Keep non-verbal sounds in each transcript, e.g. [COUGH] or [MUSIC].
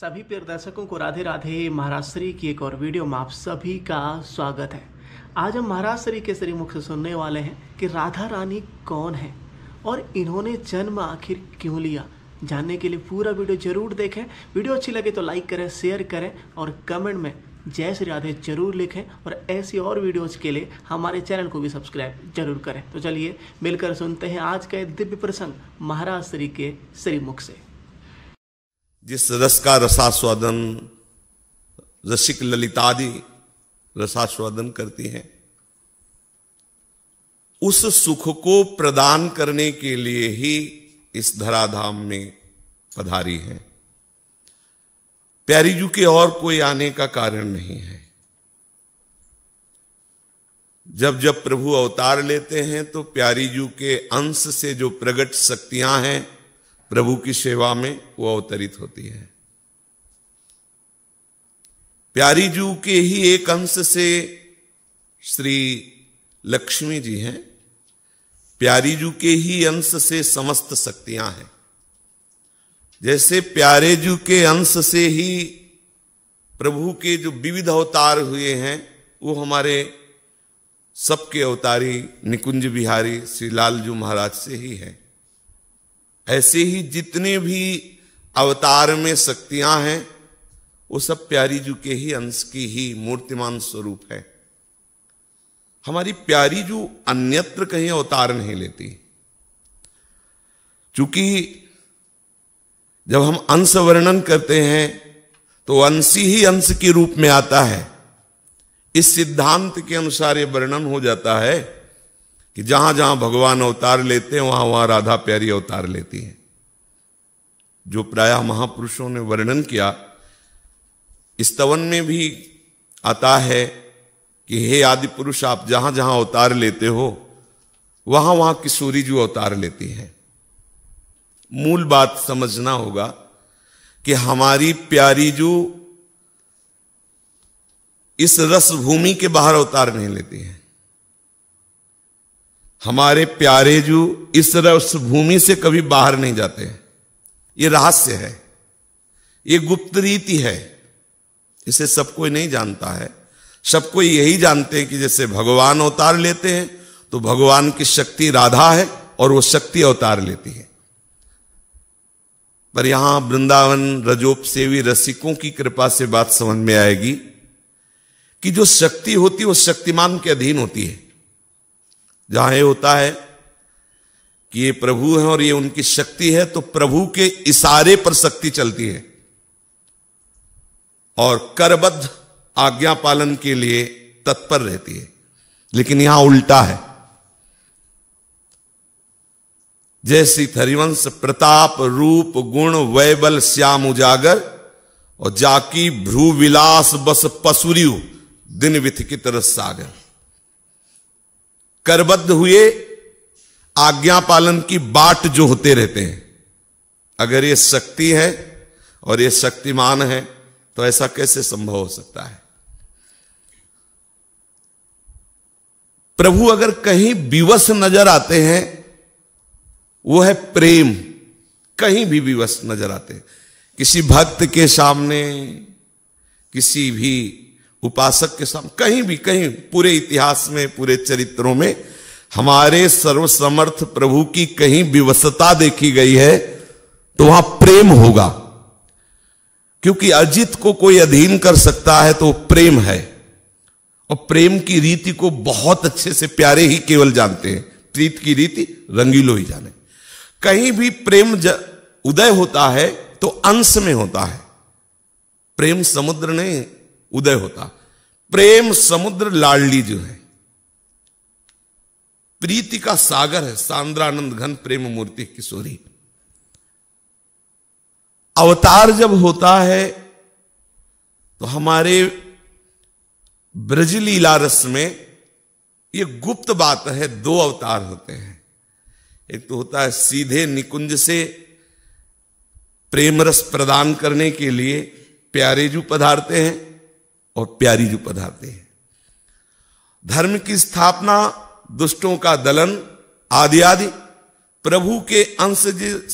सभी प्रिय दर्शकों को राधे राधे महाराष्ट्री की एक और वीडियो में आप सभी का स्वागत है आज हम महाराष्ट्री के श्रीमुख से सुनने वाले हैं कि राधा रानी कौन है और इन्होंने जन्म आखिर क्यों लिया जानने के लिए पूरा वीडियो जरूर देखें वीडियो अच्छी लगे तो लाइक करें शेयर करें और कमेंट में जय श्री राधे जरूर लिखें और ऐसी और वीडियोज़ के लिए हमारे चैनल को भी सब्सक्राइब जरूर करें तो चलिए मिलकर सुनते हैं आज का दिव्य प्रसंग महाराष्ट्री के श्रीमुख से जिस रस का रसास्वादन रसिक ललितादि रसास्वादन करती हैं उस सुख को प्रदान करने के लिए ही इस धराधाम में पधारी हैं प्यारीजू के और कोई आने का कारण नहीं है जब जब प्रभु अवतार लेते हैं तो प्यारीजू के अंश से जो प्रगट शक्तियां हैं प्रभु की सेवा में वो अवतरित होती है प्यारी जू के ही एक अंश से श्री लक्ष्मी जी हैं प्यारी जू के ही अंश से समस्त शक्तियां हैं जैसे प्यारे जू के अंश से ही प्रभु के जो विविध अवतार हुए हैं वो हमारे सबके अवतारी निकुंज बिहारी श्री लाल जू महाराज से ही हैं ऐसे ही जितने भी अवतार में शक्तियां हैं वो सब प्यारी जू के ही अंश की ही मूर्तिमान स्वरूप है हमारी प्यारी जू अन्यत्र कहीं अवतार नहीं लेती चूंकि जब हम अंश वर्णन करते हैं तो अंशी ही अंश के रूप में आता है इस सिद्धांत के अनुसार ये वर्णन हो जाता है कि जहां जहां भगवान अवतार लेते हैं वहां वहां राधा प्यारी अवतार लेती है जो प्राय महापुरुषों ने वर्णन किया स्तवन में भी आता है कि हे आदि पुरुष आप जहां जहां अवतार लेते हो वहां वहां किशोरी जी अवतार लेती है मूल बात समझना होगा कि हमारी प्यारी जू इस रस भूमि के बाहर अवतार नहीं लेती है हमारे प्यारे जू इस तरह उस भूमि से कभी बाहर नहीं जाते ये रहस्य है ये गुप्त रीति है इसे सब कोई नहीं जानता है सब कोई यही जानते हैं कि जैसे भगवान अवतार लेते हैं तो भगवान की शक्ति राधा है और वो शक्ति अवतार लेती है पर यहां वृंदावन रजोप सेवी रसिकों की कृपा से बात समझ में आएगी कि जो शक्ति होती है वो शक्तिमान के अधीन होती है जहां होता है कि ये प्रभु हैं और ये उनकी शक्ति है तो प्रभु के इशारे पर शक्ति चलती है और करबद्ध आज्ञा पालन के लिए तत्पर रहती है लेकिन यहां उल्टा है जैसी हरिवंश प्रताप रूप गुण वैबल श्याम उजागर और जाकी भ्रू विलास बस पसुरियु दिन विथिकित रस सागर करबद्ध हुए आज्ञा पालन की बाट जो होते रहते हैं अगर ये शक्ति है और ये शक्तिमान है तो ऐसा कैसे संभव हो सकता है प्रभु अगर कहीं विवश नजर आते हैं वो है प्रेम कहीं भी विवश नजर आते हैं किसी भक्त के सामने किसी भी उपासक के सामने कहीं भी कहीं पूरे इतिहास में पूरे चरित्रों में हमारे सर्वसमर्थ प्रभु की कहीं विवशता देखी गई है तो वहां प्रेम होगा क्योंकि अजित को कोई अधीन कर सकता है तो प्रेम है और प्रेम की रीति को बहुत अच्छे से प्यारे ही केवल जानते हैं प्रीत की रीति रंगीलो ही जाने कहीं भी प्रेम उदय होता है तो अंश में होता है प्रेम समुद्र नहीं उदय होता प्रेम समुद्र लाडली जो है प्रीति का सागर है सांद्रानंद घन प्रेम मूर्ति किशोरी अवतार जब होता है तो हमारे ब्रजलीला रस में ये गुप्त बात है दो अवतार होते हैं एक तो होता है सीधे निकुंज से प्रेम रस प्रदान करने के लिए प्यारे जू पधारते हैं और प्यारी जो पधारते हैं धर्म की स्थापना दुष्टों का दलन आदि आदि प्रभु के अंश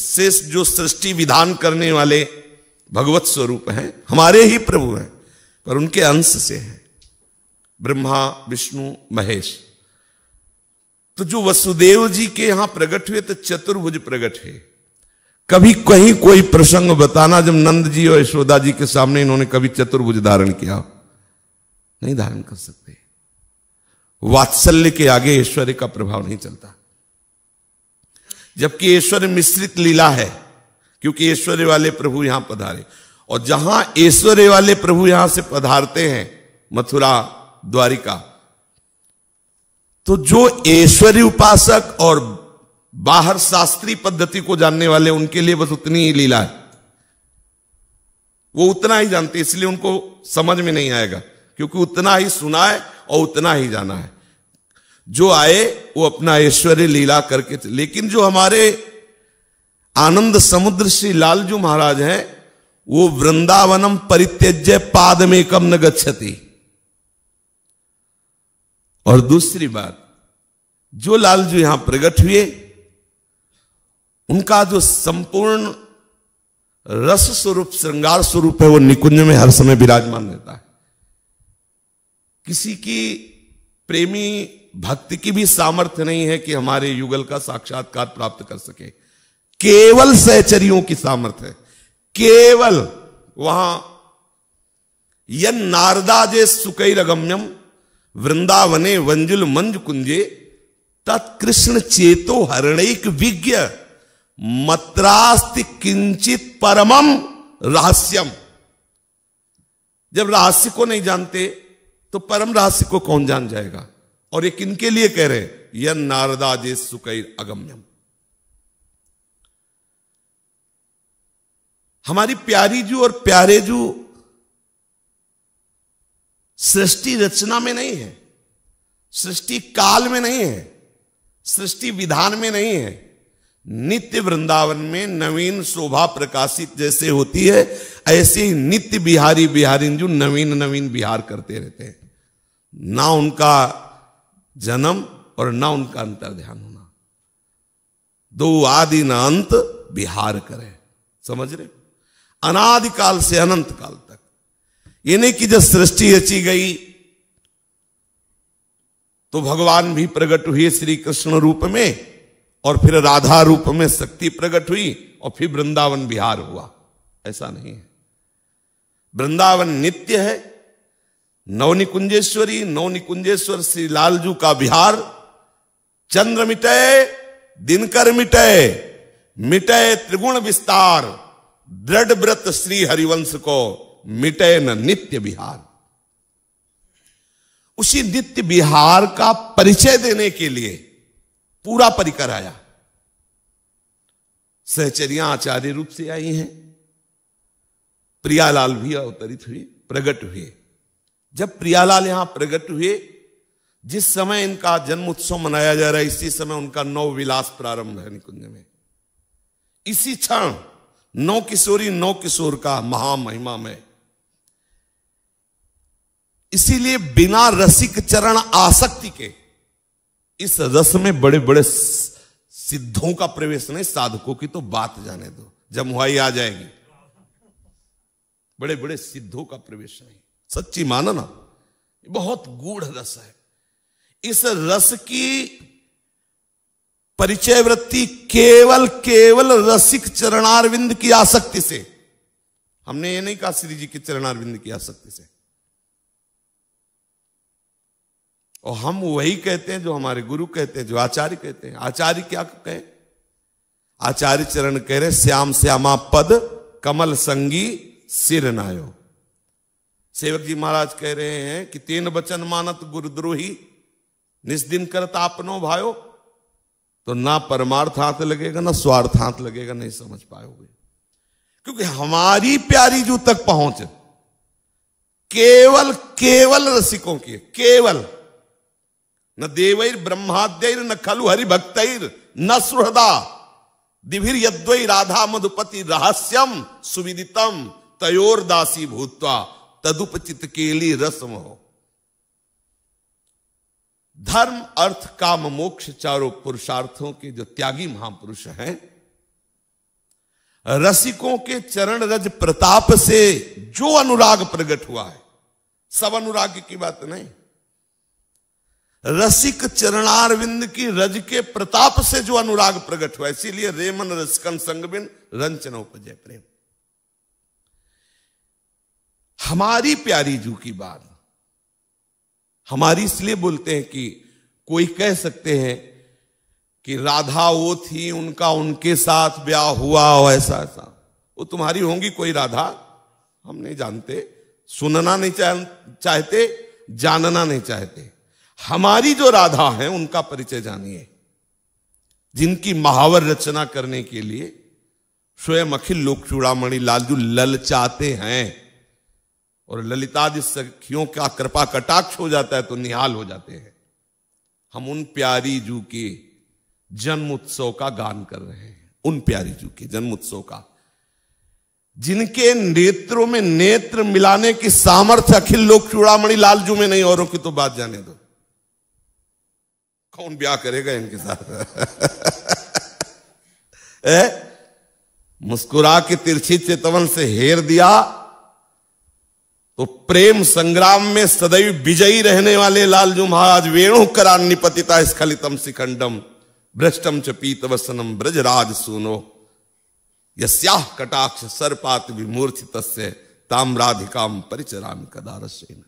से जो सृष्टि विधान करने वाले भगवत स्वरूप हैं हमारे ही प्रभु हैं पर उनके अंश से हैं ब्रह्मा विष्णु महेश तो जो वसुदेव जी के यहां प्रकट हुए तो चतुर्भुज प्रकट हुए कभी कहीं कोई प्रसंग बताना जब नंद जी और यशोदा जी के सामने इन्होंने कभी चतुर्भुज धारण किया नहीं धारण कर सकते वात्सल्य के आगे ऐश्वर्य का प्रभाव नहीं चलता जबकि ऐश्वर्य मिश्रित लीला है क्योंकि ऐश्वर्य वाले प्रभु यहां पधारे और जहां ऐश्वर्य वाले प्रभु यहां से पधारते हैं मथुरा द्वारिका तो जो ऐश्वर्य उपासक और बाहर शास्त्रीय पद्धति को जानने वाले उनके लिए बस उतनी ही लीला है वो उतना ही जानते इसलिए उनको समझ में नहीं आएगा क्योंकि उतना ही सुना है और उतना ही जाना है जो आए वो अपना ऐश्वर्य लीला करके लेकिन जो हमारे आनंद समुद्र श्री लालजू महाराज हैं वो वृंदावनम परित्यज्य पाद में कम न गच्छती और दूसरी बात जो लालजू यहां प्रकट हुए उनका जो संपूर्ण रस स्वरूप श्रृंगार स्वरूप है वो निकुंज में हर समय विराजमान रहता है किसी की प्रेमी भक्ति की भी सामर्थ्य नहीं है कि हमारे युगल का साक्षात्कार प्राप्त कर सके केवल सहचरियों की सामर्थ्य है केवल वहां यन सुकई रगम्यम वृंदावने वंजुल मंज कुंजे तत्कृष्ण चेतो हरणिक विज्ञ मत्रास्ति किंचित परमम रहस्यम जब रहस्य को नहीं जानते तो परम रहस्य को कौन जान जाएगा और ये किनके लिए कह रहे हैं नारदा जे सुकैर अगम्यम हमारी प्यारी जू और प्यारे जू सृष्टि रचना में नहीं है सृष्टि काल में नहीं है सृष्टि विधान में नहीं है नित्य वृंदावन में नवीन शोभा प्रकाशित जैसे होती है ऐसे ही नित्य बिहारी बिहारी जो नवीन नवीन बिहार करते रहते हैं ना उनका जन्म और ना उनका अंतर ध्यान होना दो आदि न अंत बिहार करें समझ रहे अनादि काल से अनंत काल तक यानी नहीं कि जब सृष्टि रची गई तो भगवान भी प्रकट हुए श्री कृष्ण रूप में और फिर राधा रूप में शक्ति प्रकट हुई और फिर वृंदावन बिहार हुआ ऐसा नहीं है वृंदावन नित्य है नवनिकुंजेश्वरी नवनिकुंजेश्वर श्री लालजू का बिहार चंद्र मिटे दिनकर मिटे मिटे त्रिगुण विस्तार दृढ़ व्रत श्री हरिवंश को मिटे न नित्य बिहार उसी नित्य बिहार का परिचय देने के लिए पूरा परिकर आया सहचरियां आचार्य रूप से आई हैं प्रियालाल भी अवतरित हुए प्रगट हुए जब प्रियालाल यहां प्रगट हुए जिस समय इनका जन्म उत्सव मनाया जा रहा है इसी समय उनका नौ विलास प्रारंभ है निकुंज में इसी क्षण नौ किशोरी नौ किशोर का महामहिमा में इसीलिए बिना रसिक चरण आसक्ति के इस रस में बड़े बड़े सिद्धों का प्रवेश नहीं साधकों की तो बात जाने दो जमुहाई आ जाएगी बड़े बड़े सिद्धों का प्रवेश नहीं सच्ची मानो ना बहुत गूढ़ रस है इस रस की परिचय वृत्ति केवल केवल रसिक चरणारविंद की आसक्ति से हमने ये नहीं कहा श्री जी के चरणारविंद की आसक्ति से और हम वही कहते हैं जो हमारे गुरु कहते हैं जो आचार्य कहते हैं आचार्य क्या कहें आचार्य चरण कह रहे श्याम श्यामा पद कमल संगी सिर नायो सेवक जी महाराज कह रहे हैं कि तीन वचन मानत गुरुद्रोही निस्दिन करत आपनो भायो तो ना परमार्थ हाथ लगेगा ना स्वार्थ हाथ लगेगा नहीं समझ पाओगे क्योंकि हमारी प्यारी जू तक पहुंच केवल केवल रसिकों की केवल न देवैर ब्रह्माद्यैर न खलु हरिभक्तर न सुहृदा दिभिर यद्वै राधा मधुपति रहस्यम सुविदितम तयोर दासी भूतवा तदुपचित केली रसम हो धर्म अर्थ काम मोक्ष चारों पुरुषार्थों के जो त्यागी महापुरुष हैं रसिकों के चरण रज प्रताप से जो अनुराग प्रकट हुआ है सब अनुराग की बात नहीं रसिक चरणारविंद की रज के प्रताप से जो अनुराग प्रकट हुआ इसीलिए रेमन रसकन संगबिन रंचन उपजय प्रेम हमारी प्यारी जू की बात हमारी इसलिए बोलते हैं कि कोई कह सकते हैं कि राधा वो थी उनका उनके साथ ब्याह हुआ ऐसा ऐसा वो तुम्हारी होंगी कोई राधा हम नहीं जानते सुनना नहीं चाहते जानना नहीं चाहते हमारी जो राधा है उनका परिचय जानिए जिनकी महावर रचना करने के लिए स्वयं अखिल लोक चूड़ामणि लालजू ललचाते हैं और ललितादि सखियों का कृपा कटाक्ष हो जाता है तो निहाल हो जाते हैं हम उन प्यारी जू के जन्म उत्सव का गान कर रहे हैं उन प्यारी जू के जन्म उत्सव का जिनके नेत्रों में नेत्र मिलाने की सामर्थ्य अखिल लोक चूड़ामणि लालजू में नहीं औरों की तो बात जाने दो कौन ब्याह करेगा इनके साथ ए? [LAUGHS] मुस्कुरा के तिरछी चेतवन से हेर दिया तो प्रेम संग्राम में सदैव विजयी रहने वाले लालजू महाराज वेणु निपतिता स्खलितम शिखंडम भ्रष्टम च पीत वसनम ब्रजराज सुनो यस्याह कटाक्ष सर्पात विमूर्छित ताम्राधिकाम परिचरा कदारसेन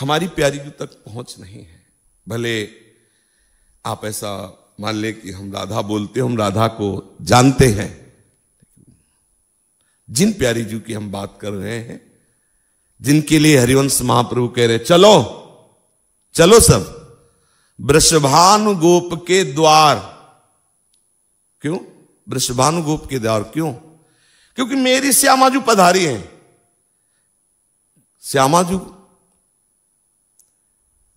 हमारी प्यारी जी तक पहुंच नहीं है भले आप ऐसा मान ले कि हम राधा बोलते हम राधा को जानते हैं जिन प्यारी जी की हम बात कर रहे हैं जिनके लिए हरिवंश महाप्रभु कह रहे चलो चलो सब वृषभानु गोप के द्वार क्यों वृषभानु गोप के द्वार क्यों क्योंकि मेरी श्यामाजू पधारी हैं श्यामाजू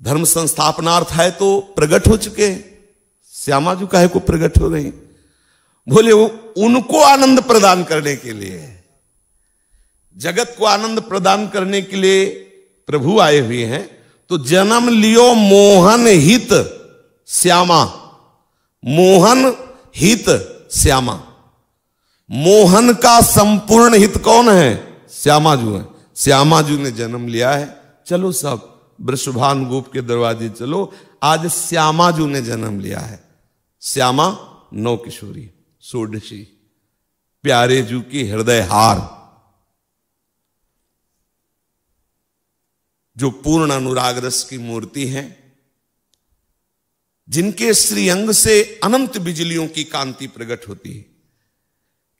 धर्म संस्थापनार्थ है तो प्रगट हो चुके हैं श्यामा जी काहे को प्रगट हो रही बोले वो उनको आनंद प्रदान करने के लिए जगत को आनंद प्रदान करने के लिए प्रभु आए हुए हैं तो जन्म लियो मोहन हित श्यामा मोहन हित श्यामा मोहन का संपूर्ण हित कौन है श्यामा जू है श्यामा जू ने जन्म लिया है चलो सब वृषभान गुप के दरवाजे चलो आज श्यामा जू ने जन्म लिया है श्यामा नौ किशोरी सोडशी प्यारे जू की हृदय हार जो पूर्ण अनुराग रस की मूर्ति है जिनके श्रीअंग से अनंत बिजलियों की कांति प्रकट होती है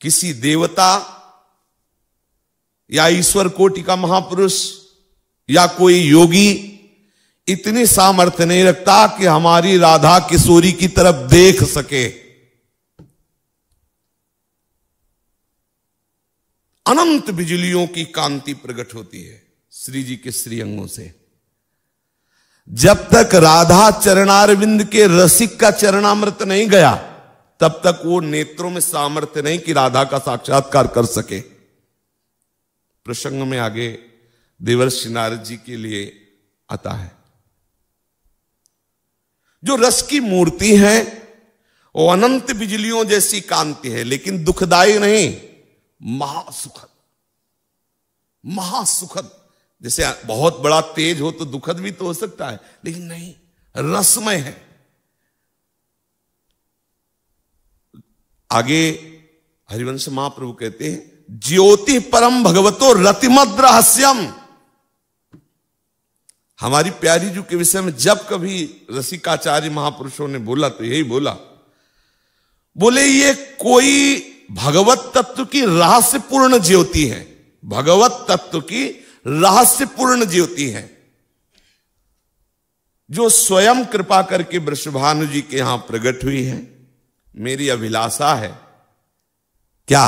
किसी देवता या ईश्वर कोटि का महापुरुष या कोई योगी इतनी सामर्थ्य नहीं रखता कि हमारी राधा किशोरी की तरफ देख सके अनंत बिजलियों की कांति प्रकट होती है श्री जी के श्री अंगों से जब तक राधा चरणारविंद के रसिक का चरणामृत नहीं गया तब तक वो नेत्रों में सामर्थ्य नहीं कि राधा का साक्षात्कार कर सके प्रसंग में आगे देवर नारद जी के लिए आता है जो रस की मूर्ति है वो अनंत बिजलियों जैसी कांति है लेकिन दुखदायी नहीं महासुखद महासुखद जैसे बहुत बड़ा तेज हो तो दुखद भी तो हो सकता है लेकिन नहीं रसमय है आगे हरिवंश महाप्रभु कहते हैं ज्योति परम भगवतो रतिमद रहस्यम हमारी प्यारी जू के विषय में जब कभी रसिकाचार्य महापुरुषों ने बोला तो यही बोला बोले ये कोई भगवत तत्व की रहस्यपूर्ण ज्योति है भगवत तत्व की रहस्यपूर्ण ज्योति है जो स्वयं कृपा करके वृषभानु जी के यहां प्रकट हुई है मेरी अभिलाषा है क्या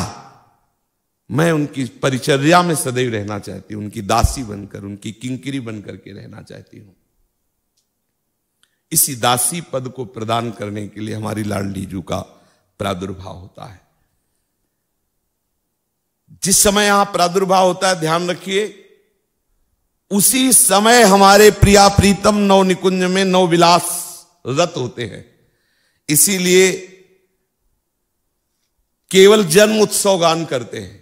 मैं उनकी परिचर्या में सदैव रहना चाहती हूं उनकी दासी बनकर उनकी किंकिरी बनकर के रहना चाहती हूं इसी दासी पद को प्रदान करने के लिए हमारी लाडली जू का प्रादुर्भाव होता है जिस समय यहां प्रादुर्भाव होता है ध्यान रखिए उसी समय हमारे प्रिया प्रीतम नव निकुंज में नव विलास रत होते हैं इसीलिए केवल जन्म उत्सव गान करते हैं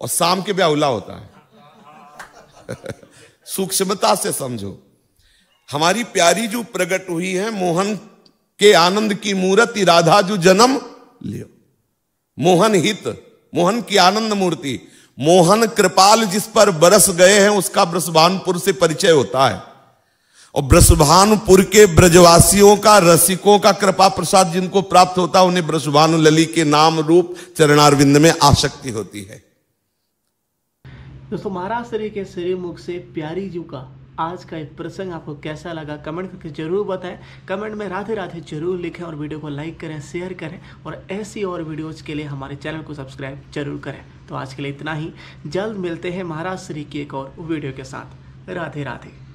और शाम के ब्याहला होता है [LAUGHS] सूक्ष्मता से समझो हमारी प्यारी जो प्रकट हुई है मोहन के आनंद की मूर्ति राधा जो जन्म लियो मोहन हित मोहन की आनंद मूर्ति मोहन कृपाल जिस पर बरस गए हैं उसका ब्रसभानपुर से परिचय होता है और ब्रसभानपुर के ब्रजवासियों का रसिकों का कृपा प्रसाद जिनको प्राप्त होता है उन्हें ब्रसभानु लली के नाम रूप चरणारविंद में आसक्ति होती है दोस्तों महाराष्ट्र के श्रीमुख से प्यारी जी का आज का एक प्रसंग आपको कैसा लगा कमेंट करके जरूर बताएं कमेंट में राधे राधे जरूर लिखें और वीडियो को लाइक करें शेयर करें और ऐसी और वीडियोज़ के लिए हमारे चैनल को सब्सक्राइब जरूर करें तो आज के लिए इतना ही जल्द मिलते हैं महाराष्ट्र की एक और वीडियो के साथ राधे राधे